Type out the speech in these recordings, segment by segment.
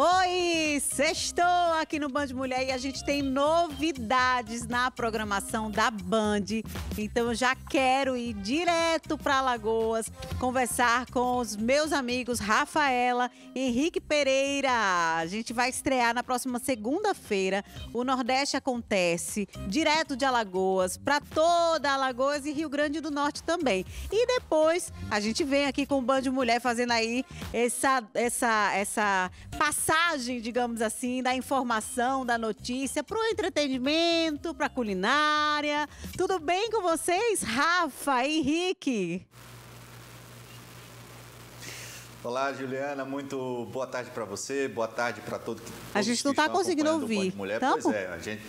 Oi, sextou aqui no Band Mulher e a gente tem novidades na programação da Band. Então eu já quero ir direto para Alagoas conversar com os meus amigos Rafaela e Henrique Pereira. A gente vai estrear na próxima segunda-feira o Nordeste Acontece, direto de Alagoas, para toda Alagoas e Rio Grande do Norte também. E depois a gente vem aqui com o Band Mulher fazendo aí essa, essa, essa passagem passagem, digamos assim, da informação, da notícia para o entretenimento, para a culinária. Tudo bem com vocês, Rafa, Henrique? Olá, Juliana, muito boa tarde para você, boa tarde para todo que A gente não tá está conseguindo ouvir. Mulher. Tamo? Pois é, a gente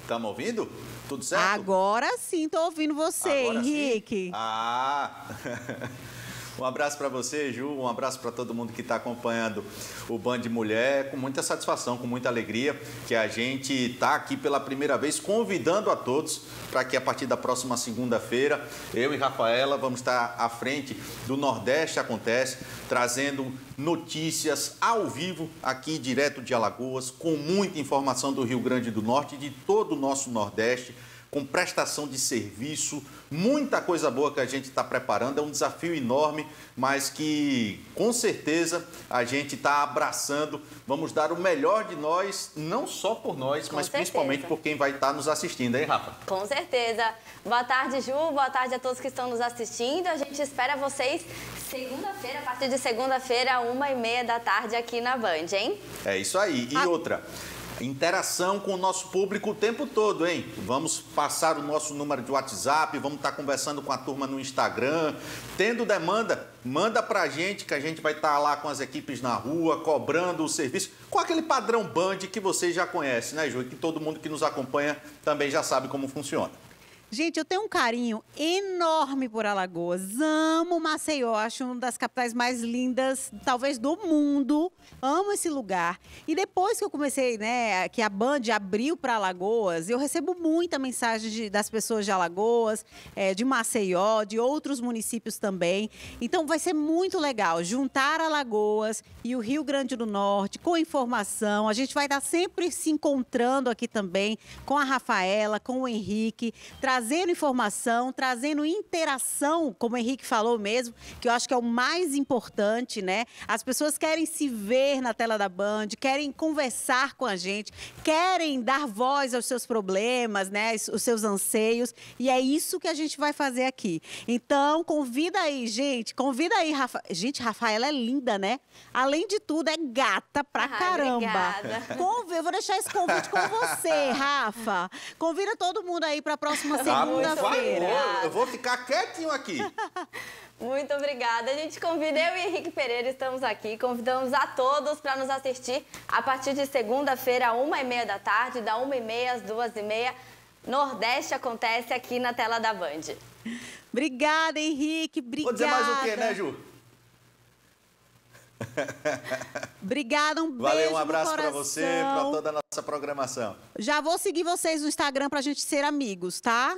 Estamos ouvindo? Tudo certo? Agora sim, estou ouvindo você, Agora Henrique. Sim? Ah! Um abraço para você, Ju. Um abraço para todo mundo que está acompanhando o Band Mulher. Com muita satisfação, com muita alegria, que a gente está aqui pela primeira vez convidando a todos para que a partir da próxima segunda-feira, eu e Rafaela vamos estar à frente do Nordeste Acontece, trazendo notícias ao vivo aqui direto de Alagoas, com muita informação do Rio Grande do Norte e de todo o nosso Nordeste com prestação de serviço, muita coisa boa que a gente está preparando. É um desafio enorme, mas que com certeza a gente está abraçando. Vamos dar o melhor de nós, não só por nós, com mas certeza. principalmente por quem vai estar tá nos assistindo, hein, Rafa? Com certeza. Boa tarde, Ju. Boa tarde a todos que estão nos assistindo. A gente espera vocês segunda-feira, a partir de segunda-feira, uma e meia da tarde aqui na Band, hein? É isso aí. E a... outra interação com o nosso público o tempo todo, hein? Vamos passar o nosso número de WhatsApp, vamos estar conversando com a turma no Instagram. Tendo demanda, manda pra gente que a gente vai estar lá com as equipes na rua, cobrando o serviço, com aquele padrão Band que você já conhece, né, Ju? Que todo mundo que nos acompanha também já sabe como funciona. Gente, eu tenho um carinho enorme por Alagoas. Amo Maceió, acho uma das capitais mais lindas, talvez do mundo. Amo esse lugar. E depois que eu comecei, né, que a Band abriu para Alagoas, eu recebo muita mensagem de, das pessoas de Alagoas, é, de Maceió, de outros municípios também. Então vai ser muito legal juntar Alagoas e o Rio Grande do Norte com informação. A gente vai estar sempre se encontrando aqui também com a Rafaela, com o Henrique, trazendo trazendo informação, trazendo interação, como o Henrique falou mesmo, que eu acho que é o mais importante, né? As pessoas querem se ver na tela da Band, querem conversar com a gente, querem dar voz aos seus problemas, né? Os seus anseios. E é isso que a gente vai fazer aqui. Então, convida aí, gente, convida aí, Rafa. Gente, Rafaela é linda, né? Além de tudo, é gata pra ah, caramba. Obrigada. Conv... Eu vou deixar esse convite com você, Rafa. Convida todo mundo aí pra próxima semana. Tá segunda-feira. eu vou ficar quietinho aqui. Muito obrigada. A gente convida eu e Henrique Pereira, estamos aqui. Convidamos a todos para nos assistir a partir de segunda-feira, uma e meia da tarde, da uma e meia às duas e meia. Nordeste acontece aqui na tela da Band. Obrigada, Henrique. Obrigada. Vou dizer mais o quê, né, Ju? Obrigada, um beijo. Valeu, um abraço para você, para toda a nossa programação. Já vou seguir vocês no Instagram para a gente ser amigos, tá?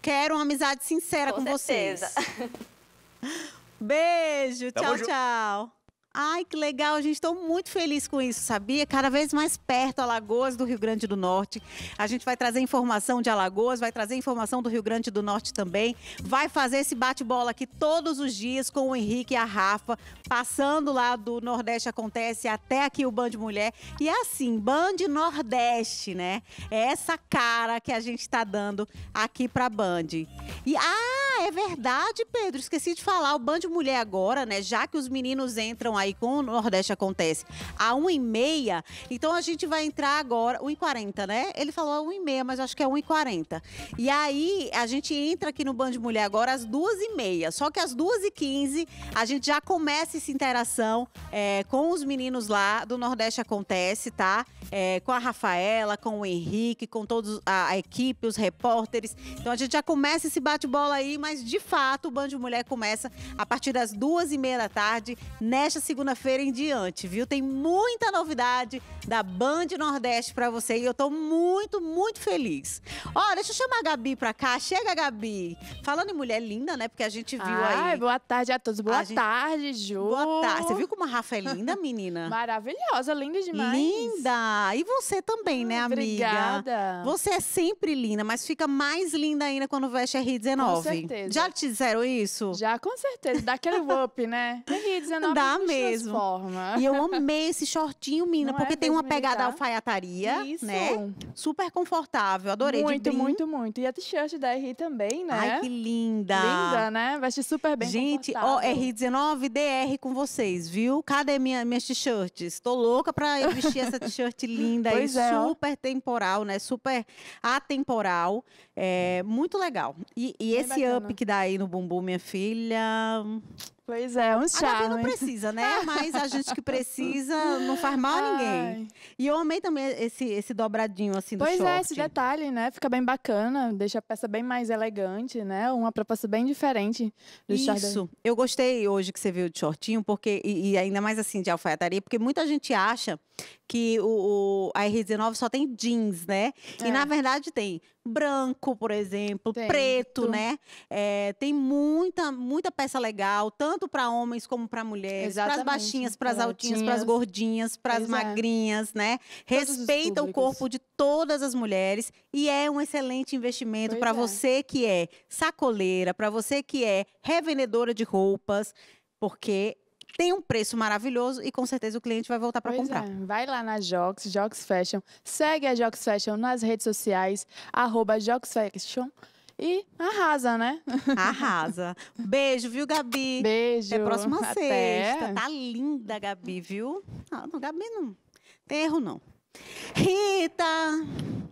Quero uma amizade sincera com, com vocês. Beijo, Tamo tchau, junto. tchau. Ai, que legal, gente. Estou muito feliz com isso, sabia? Cada vez mais perto Alagoas do Rio Grande do Norte. A gente vai trazer informação de Alagoas, vai trazer informação do Rio Grande do Norte também. Vai fazer esse bate-bola aqui todos os dias com o Henrique e a Rafa, passando lá do Nordeste Acontece até aqui o Band Mulher. E assim, Band Nordeste, né? É essa cara que a gente está dando aqui para Band. E, ah, é verdade, Pedro, esqueci de falar. O Band Mulher agora, né? Já que os meninos entram aí com o Nordeste acontece, a 1h30, então a gente vai entrar agora, 1h40, né? Ele falou 1h30, mas acho que é 1h40. E aí a gente entra aqui no Band Mulher agora às 2h30, só que às 2h15 a gente já começa essa interação é, com os meninos lá do Nordeste Acontece, tá? É, com a Rafaela, com o Henrique, com toda a equipe, os repórteres. Então a gente já começa esse bate-bola aí, mas de fato o Band Mulher começa a partir das duas e meia da tarde, nesta segunda-feira em diante, viu? Tem muita novidade da Band Nordeste para você e eu tô muito, muito feliz. Ó, deixa eu chamar a Gabi pra cá. Chega, Gabi. Falando em mulher linda, né? Porque a gente viu Ai, aí. Ai, boa tarde a todos. Boa a tarde, gente... Ju. Boa tarde. Você viu como a Rafa é linda, menina? Maravilhosa, linda demais. Linda. E você também, hum, né, amiga? Obrigada. Você é sempre linda, mas fica mais linda ainda quando veste R19. Com certeza. Já te disseram isso? Já, com certeza. Dá aquele whoop, né? R19. Dá mesmo mesmo. Transforma. E eu amei esse shortinho, mina, não porque é tem uma pegada militar. alfaiataria, Isso. né? Super confortável, adorei. Muito, de muito, muito. E a t-shirt da RI também, né? Ai, que linda. Linda, né? Veste super bem Gente, ó, r 19 dr com vocês, viu? Cadê minha, minhas t-shirts? Tô louca pra vestir essa t-shirt linda pois e é, super temporal, né? Super atemporal. É muito legal. E, e esse bacana. up que dá aí no bumbum, minha filha... Pois é, um chá. A Gabi não precisa, né? Mas a gente que precisa não faz mal a ninguém. E eu amei também esse, esse dobradinho assim do pois é, short. Pois é, esse detalhe, né? Fica bem bacana, deixa a peça bem mais elegante, né? Uma proposta bem diferente do Isso. Isso. Eu gostei hoje que você viu de shortinho, porque e, e, ainda mais assim de alfaiataria, porque muita gente acha que o, o a R19 só tem jeans, né? É. E na verdade tem branco, por exemplo, tem preto, né? É, tem muita muita peça legal, tanto tanto para homens como para mulheres, para as baixinhas, para as altinhas, para as gordinhas, para as magrinhas, né? Todos Respeita o corpo de todas as mulheres e é um excelente investimento para é. você que é sacoleira, para você que é revendedora de roupas, porque tem um preço maravilhoso e com certeza o cliente vai voltar para comprar. É. Vai lá na Jox, Jox Fashion, segue a Jox Fashion nas redes sociais, arroba Jox Fashion e arrasa, né? Arrasa. Beijo, viu, Gabi? Beijo. Até próxima Até. sexta. Tá linda, Gabi, viu? Não, não Gabi não tem erro, não. Rita!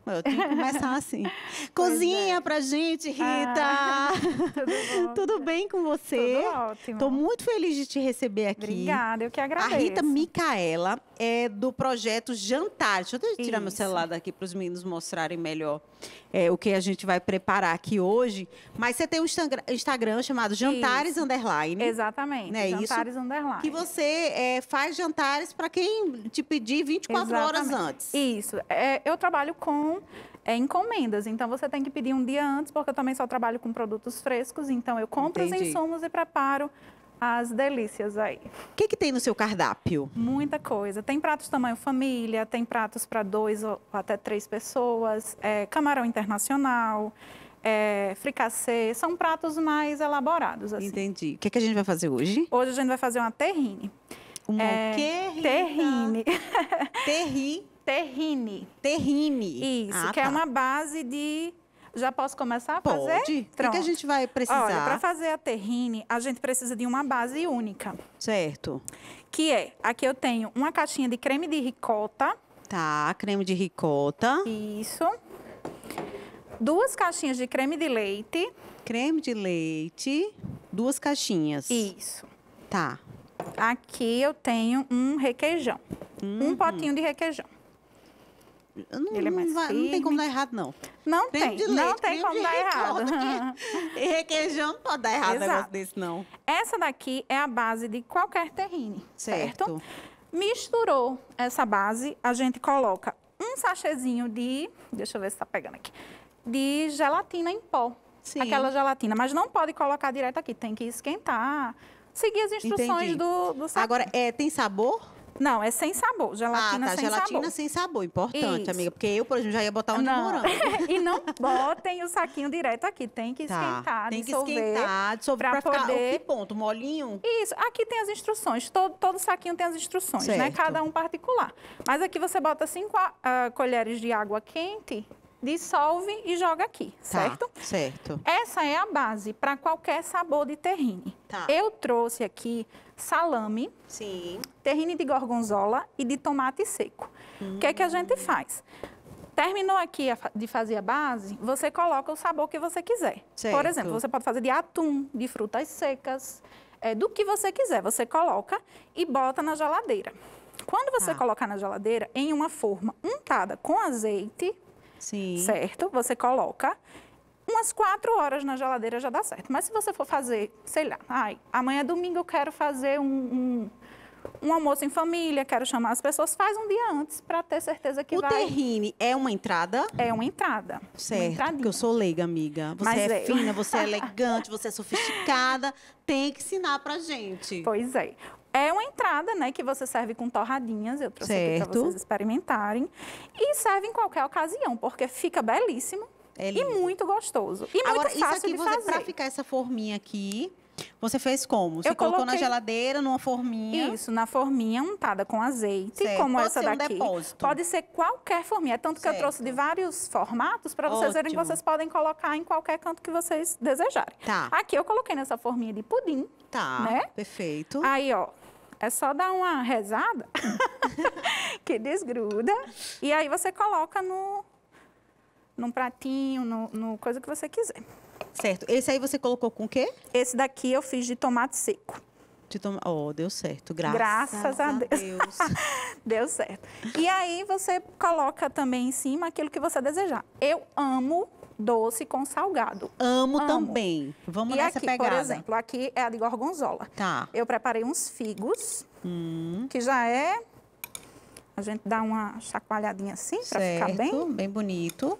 Eu tenho que começar assim. É. Cozinha é. pra gente, ah, Rita! Ah, tudo, tudo bem com você? Tudo ótimo. Tô muito feliz de te receber aqui. Obrigada, eu que agradeço. A Rita Micaela é do projeto Jantar. Deixa eu tirar Isso. meu celular daqui para os meninos mostrarem melhor é, o que a gente vai preparar aqui hoje. Mas você tem um Instagram chamado Jantares Isso. Underline. Exatamente. Né? Jantares Isso, Underline. Que você é, faz jantares para quem te pedir 24 Exatamente. horas antes. Isso. É, eu trabalho com é, encomendas. Então você tem que pedir um dia antes, porque eu também só trabalho com produtos frescos. Então eu compro Entendi. os insumos e preparo as delícias aí. O que, é que tem no seu cardápio? Muita coisa. Tem pratos tamanho família, tem pratos para dois ou até três pessoas, é, camarão internacional, é, fricassê, são pratos mais elaborados. Assim. Entendi. O que, é que a gente vai fazer hoje? Hoje a gente vai fazer uma terrine. Uma é, quê? Terrine. Terri? Terrine. Terrine. Isso, ah, que é tá. é uma base de já posso começar a fazer? Pode. O que a gente vai precisar? para fazer a terrine, a gente precisa de uma base única. Certo. Que é, aqui eu tenho uma caixinha de creme de ricota. Tá, creme de ricota. Isso. Duas caixinhas de creme de leite. Creme de leite, duas caixinhas. Isso. Tá. Aqui eu tenho um requeijão. Uhum. Um potinho de requeijão. Não, ele é mais vai, firme. Não tem como dar errado, não. Não creme tem. De leite, não tem como dar errado. e requeijão não pode dar errado Exato. negócio desse, não. Essa daqui é a base de qualquer terrine, certo? certo? Misturou essa base, a gente coloca um sachêzinho de... Deixa eu ver se tá pegando aqui. De gelatina em pó. Sim. Aquela gelatina. Mas não pode colocar direto aqui, tem que esquentar. Seguir as instruções Entendi. do, do Agora, é, tem sabor? Não, é sem sabor. Gelatina ah, tá, sem gelatina sabor. gelatina sem sabor. Importante, Isso. amiga. Porque eu, por exemplo, já ia botar um não. morango. e não botem o saquinho direto aqui. Tem que tá, esquentar, tá. Tem que esquentar, dissolver pra, pra ficar... Poder... que ponto? Molinho? Isso. Aqui tem as instruções. Todo, todo saquinho tem as instruções, né, certo. né? Cada um particular. Mas aqui você bota cinco uh, colheres de água quente dissolve e joga aqui, tá, certo? Certo. Essa é a base para qualquer sabor de terrine. Tá. Eu trouxe aqui salame, Sim. terrine de gorgonzola e de tomate seco. O que é que a gente hum. faz? Terminou aqui de fazer a base, você coloca o sabor que você quiser. Certo. Por exemplo, você pode fazer de atum, de frutas secas, é, do que você quiser. Você coloca e bota na geladeira. Quando você tá. colocar na geladeira, em uma forma untada com azeite, Sim. Certo? Você coloca umas quatro horas na geladeira já dá certo. Mas se você for fazer, sei lá, ai, amanhã é domingo, eu quero fazer um, um, um almoço em família, quero chamar as pessoas, faz um dia antes para ter certeza que o vai. O terrine é uma entrada? É uma entrada. Certo, uma porque eu sou leiga, amiga. Você Mas é eu... É. fina, você é elegante, você é sofisticada, tem que ensinar pra gente. Pois é. É uma entrada, né, que você serve com torradinhas, eu trouxe certo. aqui para vocês experimentarem. E serve em qualquer ocasião, porque fica belíssimo é e muito gostoso. E Agora, muito fácil isso aqui, de você, fazer. Pra ficar essa forminha aqui, você fez como? Você eu colocou coloquei... na geladeira, numa forminha? Isso, na forminha untada com azeite, certo. como Pode essa daqui. Um Pode ser qualquer forminha. É tanto certo. que eu trouxe de vários formatos para vocês verem que vocês podem colocar em qualquer canto que vocês desejarem. Tá. Aqui eu coloquei nessa forminha de pudim. Tá. Né? Perfeito. Aí, ó, é só dar uma rezada que desgruda. E aí você coloca no, num pratinho, no, no coisa que você quiser. Certo. Esse aí você colocou com o quê? Esse daqui eu fiz de tomate seco. De tomate. Oh, deu certo. Graças, Graças a Deus. A Deus. deu certo. E aí você coloca também em cima aquilo que você desejar. Eu amo doce com salgado. Amo, Amo. também. Vamos e nessa aqui, pegada. por exemplo, aqui é a de gorgonzola. Tá. Eu preparei uns figos, hum. que já é... A gente dá uma chacoalhadinha assim para ficar bem... bem bonito.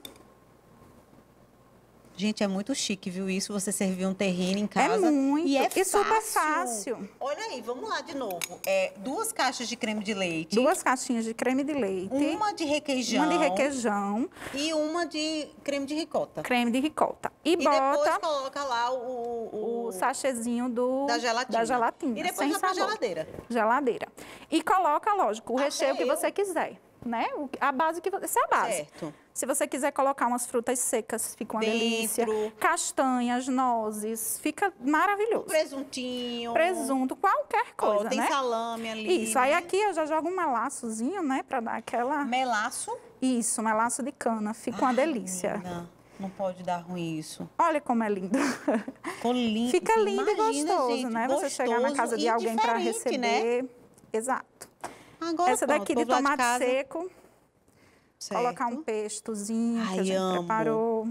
Gente, é muito chique, viu isso? Você servir um terreno em é casa. É muito. E é e fácil. super fácil. Olha aí, vamos lá de novo. É, duas caixas de creme de leite. Duas caixinhas de creme de leite. Uma de requeijão. Uma de requeijão. E uma de creme de ricota. Creme de ricota. E, e bota... depois coloca lá o... O, o sachêzinho do... Da gelatina. Da gelatina. E depois vai pra geladeira. Geladeira. E coloca, lógico, o Até recheio eu... que você quiser né? A base que essa é a base. Certo. Se você quiser colocar umas frutas secas, fica uma Dentro. delícia. Castanhas, nozes, fica maravilhoso. Presuntinho. Presunto, qualquer coisa, oh, tem né? Tem salame ali. Isso, né? aí aqui eu já jogo um melaçozinho, né, para dar aquela Melaço? Isso, melaço de cana, fica uma delícia. Menina. Não pode dar ruim isso. Olha como é lindo. Ficou lindo. Fica lindo Imagina, e gostoso, gente, né? Gostoso você chegar na casa de alguém para né? receber. Né? Exato. Agora, Essa pronto, daqui de tomate de seco. Certo. Colocar um pestozinho Ai, que a gente amo. preparou.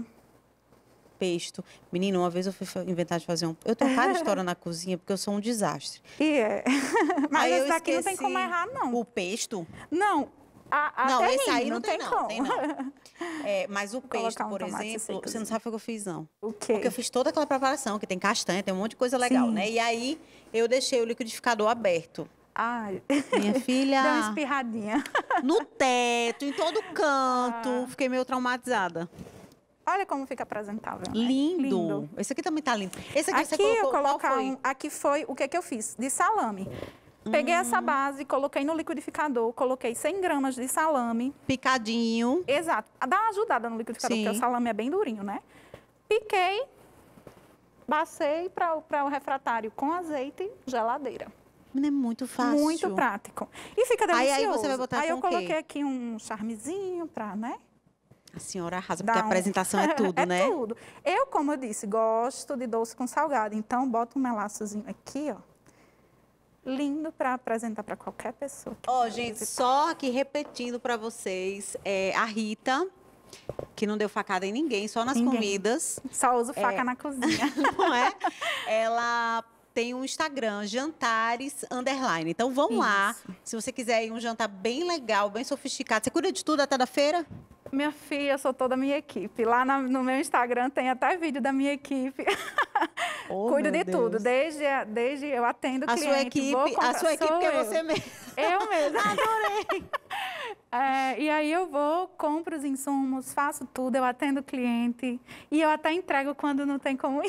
Pesto. Menino, uma vez eu fui inventar de fazer um. Eu tô de história na cozinha porque eu sou um desastre. E é. Mas esse daqui não tem como errar, não. O pesto? Não, a, não, esse aí não, não tem, tem, não, Tem, não. É, mas o pesto, um por exemplo, você não sabe o que eu fiz, não. O quê? Porque eu fiz toda aquela preparação, que tem castanha, tem um monte de coisa legal, Sim. né? E aí eu deixei o liquidificador aberto. Ai. Minha filha. Deu uma espirradinha. No teto, em todo canto. Ah. Fiquei meio traumatizada. Olha como fica apresentável. Né? Lindo. Né? lindo. Esse aqui também tá lindo. Esse aqui, aqui você colocou, eu foi? Um, aqui foi o que, é que eu fiz? De salame. Peguei hum. essa base, coloquei no liquidificador, coloquei 100 gramas de salame. Picadinho. Exato. Dá uma ajudada no liquidificador, Sim. porque o salame é bem durinho, né? Piquei, passei para o refratário com azeite, geladeira. É muito fácil. Muito prático. E fica delicioso. Aí, aí você vai botar Aí eu coloquei aqui um charmezinho pra, né? A senhora arrasa, Dá porque um... a apresentação é, é tudo, é né? É tudo. Eu, como eu disse, gosto de doce com salgado. Então, bota um melaçozinho aqui, ó lindo para apresentar para qualquer pessoa. Ó, oh, gente, visitar. só aqui repetindo para vocês, é, a Rita, que não deu facada em ninguém, só nas ninguém. comidas. Só uso faca é... na cozinha. não é? Ela tem um Instagram, Jantares Underline. Então vão Isso. lá. Se você quiser ir um jantar bem legal, bem sofisticado. Você cuida de tudo até da feira? Minha filha, eu sou toda a minha equipe. Lá na, no meu Instagram tem até vídeo da minha equipe. Oh, Cuido de Deus. tudo, desde, desde eu atendo a cliente. Sua equipe, vou comprar, a sua equipe que é você mesmo. Eu mesma. Adorei. É, e aí eu vou, compro os insumos, faço tudo, eu atendo cliente e eu até entrego quando não tem como.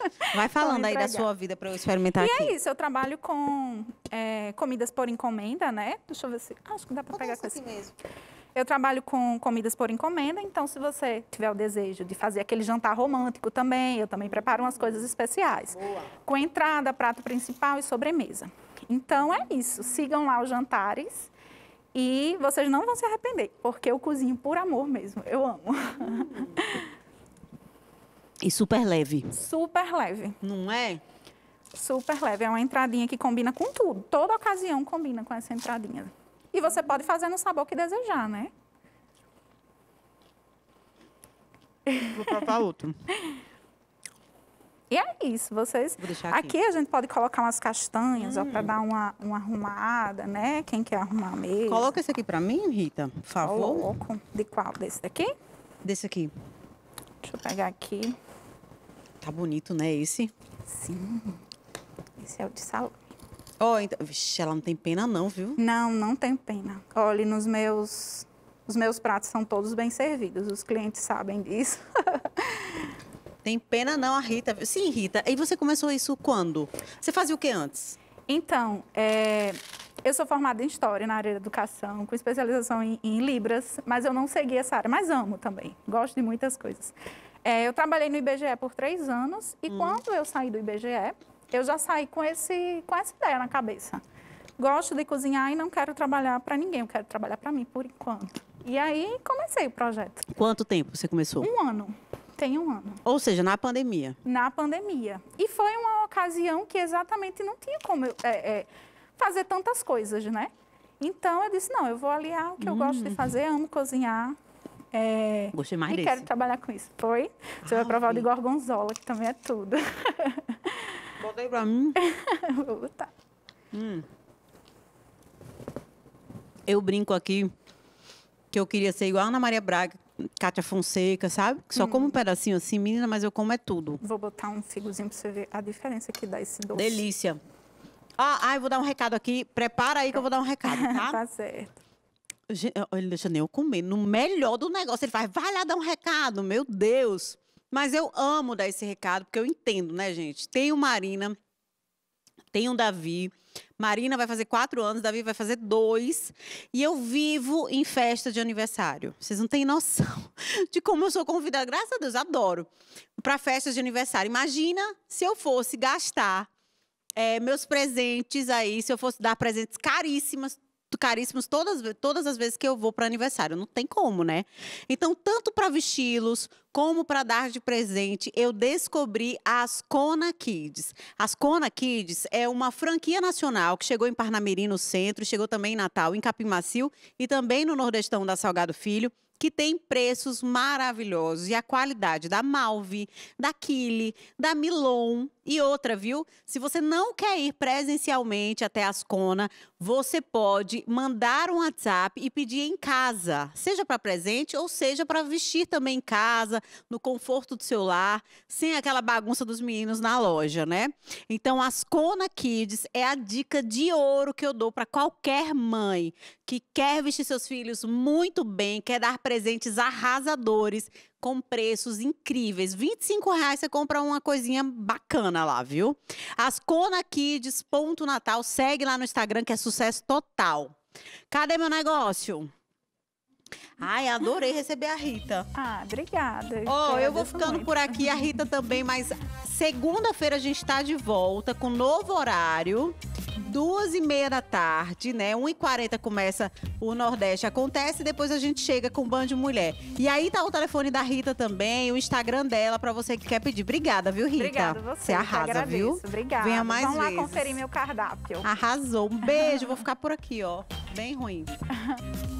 Vai falando aí da sua vida para eu experimentar e é aqui. E é isso, eu trabalho com é, comidas por encomenda, né? Deixa eu ver se. Ah, acho que dá para pegar com isso. mesmo. Eu trabalho com comidas por encomenda, então se você tiver o desejo de fazer aquele jantar romântico também, eu também preparo umas coisas especiais. Boa. Com entrada, prato principal e sobremesa. Então é isso, sigam lá os jantares e vocês não vão se arrepender, porque eu cozinho por amor mesmo, eu amo. Hum. E super leve. Super leve. Não é? Super leve. É uma entradinha que combina com tudo. Toda ocasião combina com essa entradinha. E você pode fazer no sabor que desejar, né? Vou provar outro. e é isso, vocês... Vou deixar aqui. aqui a gente pode colocar umas castanhas, hum. ó, pra dar uma, uma arrumada, né? Quem quer arrumar mesmo. Coloca esse aqui pra mim, Rita, por favor. Oh, louco. De qual? Desse daqui? Desse aqui. Deixa eu pegar aqui. Tá bonito, né, esse? Sim. Esse é o de salão. Oh, então... Vixe, ela não tem pena não, viu? Não, não tem pena. Olha, nos meus... Os meus pratos são todos bem servidos. Os clientes sabem disso. tem pena não, a Rita. Sim, Rita. E você começou isso quando? Você fazia o que antes? Então, é... Eu sou formada em História na área da Educação, com especialização em, em Libras, mas eu não segui essa área, mas amo também. Gosto de muitas coisas. É, eu trabalhei no IBGE por três anos e hum. quando eu saí do IBGE, eu já saí com, esse, com essa ideia na cabeça. Gosto de cozinhar e não quero trabalhar para ninguém, eu quero trabalhar para mim por enquanto. E aí comecei o projeto. Quanto tempo você começou? Um ano. Tem um ano. Ou seja, na pandemia. Na pandemia. E foi uma ocasião que exatamente não tinha como eu, é, é, fazer tantas coisas, né? Então eu disse, não, eu vou aliar o que hum. eu gosto de hum. fazer, amo cozinhar, é, Gostei mais e desse. quero trabalhar com isso. Foi? Você ah, vai provar o de gorgonzola, que também é tudo. Bota aí pra mim. Vou botar. Hum. Eu brinco aqui que eu queria ser igual a Ana Maria Braga, Cátia Fonseca, sabe? Só hum. como um pedacinho assim, menina, mas eu como é tudo. Vou botar um figozinho pra você ver a diferença que dá esse doce. Delícia. Ah, ah, eu vou dar um recado aqui. Prepara aí que eu vou dar um recado, tá? tá certo. Ele eh, deixa nem eu comer. No melhor do negócio, ele faz, vai lá dar um recado, meu Deus. Mas eu amo dar esse recado, porque eu entendo, né, gente? tem o Marina, tem o Davi. Marina vai fazer quatro anos, Davi vai fazer dois. E eu vivo em festa de aniversário. Vocês não têm noção de como eu sou convidada. Graças a Deus, adoro. Para festas de aniversário. Imagina se eu fosse gastar é, meus presentes aí, se eu fosse dar presentes caríssimas, caríssimos todas, todas as vezes que eu vou para aniversário. Não tem como, né? Então, tanto para vesti-los como para dar de presente, eu descobri as Kona Kids. As Kona Kids é uma franquia nacional que chegou em Parnamirim, no centro, chegou também em Natal, em Capim Macio e também no Nordestão da Salgado Filho que tem preços maravilhosos e a qualidade da Malve, da Kili, da Milon, e outra, viu? Se você não quer ir presencialmente até as Ascona, você pode mandar um WhatsApp e pedir em casa, seja para presente ou seja para vestir também em casa, no conforto do seu lar, sem aquela bagunça dos meninos na loja, né? Então, Ascona Kids é a dica de ouro que eu dou para qualquer mãe que quer vestir seus filhos muito bem, quer dar presentes arrasadores, com preços incríveis. 25 reais você compra uma coisinha bacana lá, viu? As Kona Kids, ponto Natal, segue lá no Instagram que é sucesso total. Cadê meu negócio? Ai, adorei receber a Rita. Ah, obrigada. Ó, oh, eu vou ficando muito. por aqui, a Rita também, mas segunda-feira a gente está de volta com novo horário duas e meia da tarde, né? Um e quarenta começa o Nordeste Acontece, depois a gente chega com o de Mulher. E aí tá o telefone da Rita também, o Instagram dela, pra você que quer pedir. Obrigada, viu, Rita? Obrigada, você. Você arrasa, viu? Obrigada. Venha mais Vamos vezes. lá conferir meu cardápio. Arrasou. Um beijo, vou ficar por aqui, ó. Bem ruim.